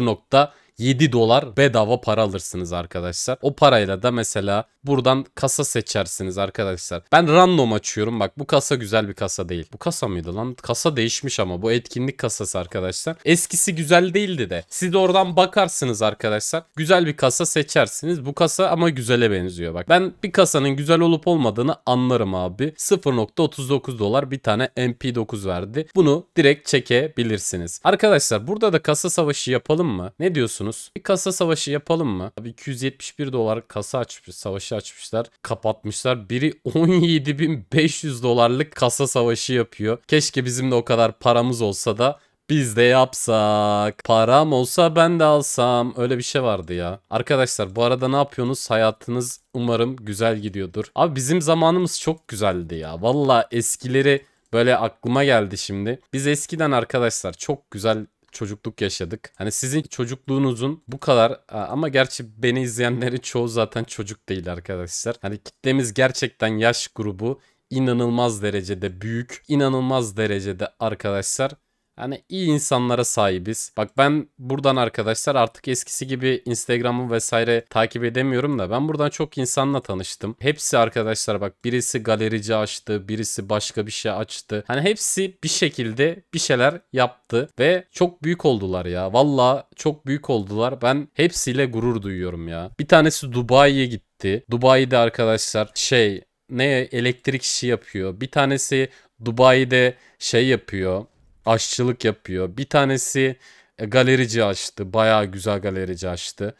0.7 7 dolar bedava para alırsınız arkadaşlar. O parayla da mesela buradan kasa seçersiniz arkadaşlar. Ben random açıyorum bak bu kasa güzel bir kasa değil. Bu kasa mıydı lan? Kasa değişmiş ama bu etkinlik kasası arkadaşlar. Eskisi güzel değildi de. Siz de oradan bakarsınız arkadaşlar. Güzel bir kasa seçersiniz. Bu kasa ama güzele benziyor bak. Ben bir kasanın güzel olup olmadığını anlarım abi. 0.39 dolar bir tane MP9 verdi. Bunu direkt çekebilirsiniz. Arkadaşlar burada da kasa savaşı yapalım mı? Ne diyorsunuz? biliyorsunuz. Bir kasa savaşı yapalım mı? Abi 271 dolar kasa açmış, savaşı açmışlar. Kapatmışlar. Biri 17.500 dolarlık kasa savaşı yapıyor. Keşke bizim de o kadar paramız olsa da biz de yapsak. Param olsa ben de alsam. Öyle bir şey vardı ya. Arkadaşlar bu arada ne yapıyorsunuz? Hayatınız umarım güzel gidiyordur. Abi bizim zamanımız çok güzeldi ya. Valla eskileri böyle aklıma geldi şimdi. Biz eskiden arkadaşlar çok güzel çocukluk yaşadık. Hani sizin çocukluğunuzun bu kadar ama gerçi beni izleyenlerin çoğu zaten çocuk değil arkadaşlar. Hani kitlemiz gerçekten yaş grubu inanılmaz derecede büyük, inanılmaz derecede arkadaşlar Hani iyi insanlara sahibiz. Bak ben buradan arkadaşlar artık eskisi gibi Instagram'ı vesaire takip edemiyorum da ben buradan çok insanla tanıştım. Hepsi arkadaşlar bak birisi galerici açtı, birisi başka bir şey açtı. Hani hepsi bir şekilde bir şeyler yaptı ve çok büyük oldular ya. Valla çok büyük oldular. Ben hepsiyle gurur duyuyorum ya. Bir tanesi Dubai'ye gitti. Dubai'de arkadaşlar şey ne elektrik işi yapıyor. Bir tanesi Dubai'de şey yapıyor aşçılık yapıyor. Bir tanesi e, galerici açtı. Bayağı güzel galerici açtı.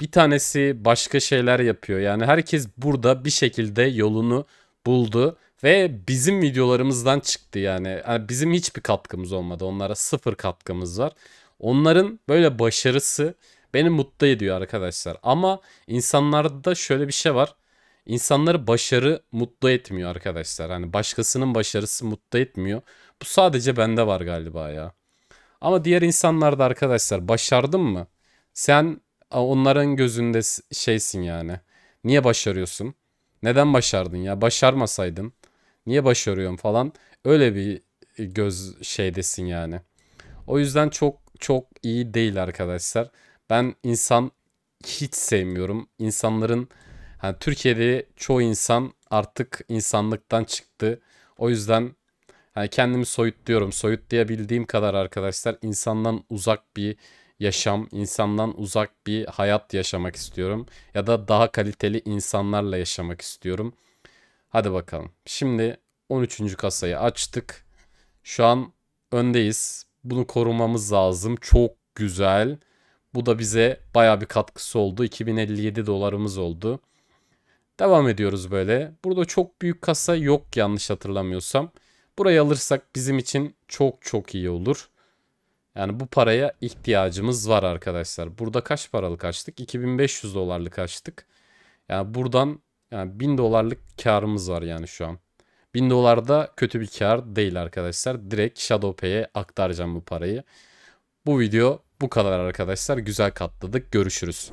Bir tanesi başka şeyler yapıyor. Yani herkes burada bir şekilde yolunu buldu ve bizim videolarımızdan çıktı yani. yani e, bizim hiçbir katkımız olmadı. Onlara sıfır katkımız var. Onların böyle başarısı beni mutlu ediyor arkadaşlar. Ama insanlarda şöyle bir şey var. İnsanları başarı mutlu etmiyor arkadaşlar. Hani başkasının başarısı mutlu etmiyor. Bu sadece bende var galiba ya. Ama diğer insanlarda arkadaşlar başardın mı? Sen onların gözünde şeysin yani. Niye başarıyorsun? Neden başardın ya? Başarmasaydın. Niye başarıyorum falan. Öyle bir e, göz şeydesin yani. O yüzden çok çok iyi değil arkadaşlar. Ben insan hiç sevmiyorum. İnsanların yani Türkiye'de çoğu insan artık insanlıktan çıktı. O yüzden yani kendimi soyutluyorum. Soyutlayabildiğim kadar arkadaşlar insandan uzak bir yaşam, insandan uzak bir hayat yaşamak istiyorum. Ya da daha kaliteli insanlarla yaşamak istiyorum. Hadi bakalım. Şimdi 13. kasayı açtık. Şu an öndeyiz. Bunu korumamız lazım. Çok güzel. Bu da bize baya bir katkısı oldu. 2057 dolarımız oldu. Devam ediyoruz böyle. Burada çok büyük kasa yok yanlış hatırlamıyorsam. Burayı alırsak bizim için çok çok iyi olur. Yani bu paraya ihtiyacımız var arkadaşlar. Burada kaç paralık açtık? 2500 dolarlık açtık. Yani buradan yani 1000 dolarlık karımız var yani şu an. 1000 dolar da kötü bir kar değil arkadaşlar. Direkt Shadowpay'e aktaracağım bu parayı. Bu video bu kadar arkadaşlar. Güzel katladık. Görüşürüz.